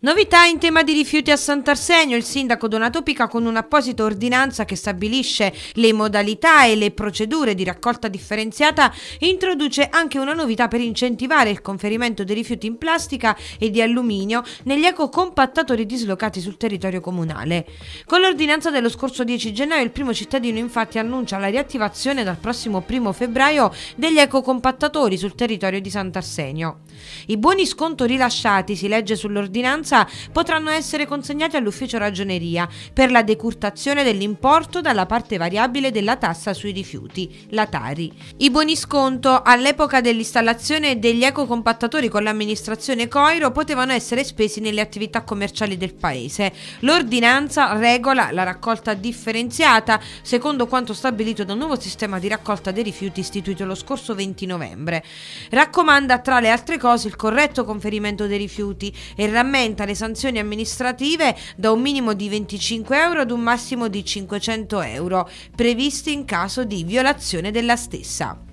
Novità in tema di rifiuti a Sant'Arsenio, il sindaco Donato Pica con un'apposita ordinanza che stabilisce le modalità e le procedure di raccolta differenziata introduce anche una novità per incentivare il conferimento dei rifiuti in plastica e di alluminio negli ecocompattatori dislocati sul territorio comunale. Con l'ordinanza dello scorso 10 gennaio il primo cittadino infatti annuncia la riattivazione dal prossimo 1 febbraio degli ecocompattatori sul territorio di Sant'Arsenio. I buoni sconto rilasciati, si legge sull'ordinanza, finanza potranno essere consegnati all'ufficio ragioneria per la decurtazione dell'importo dalla parte variabile della tassa sui rifiuti, la Tari. I buoni sconto all'epoca dell'installazione degli ecocompattatori con l'amministrazione Coiro potevano essere spesi nelle attività commerciali del paese. L'ordinanza regola la raccolta differenziata secondo quanto stabilito dal nuovo sistema di raccolta dei rifiuti istituito lo scorso 20 novembre. Raccomanda tra le altre cose il corretto conferimento dei rifiuti e rammenta aumenta le sanzioni amministrative da un minimo di 25 euro ad un massimo di 500 euro, previste in caso di violazione della stessa.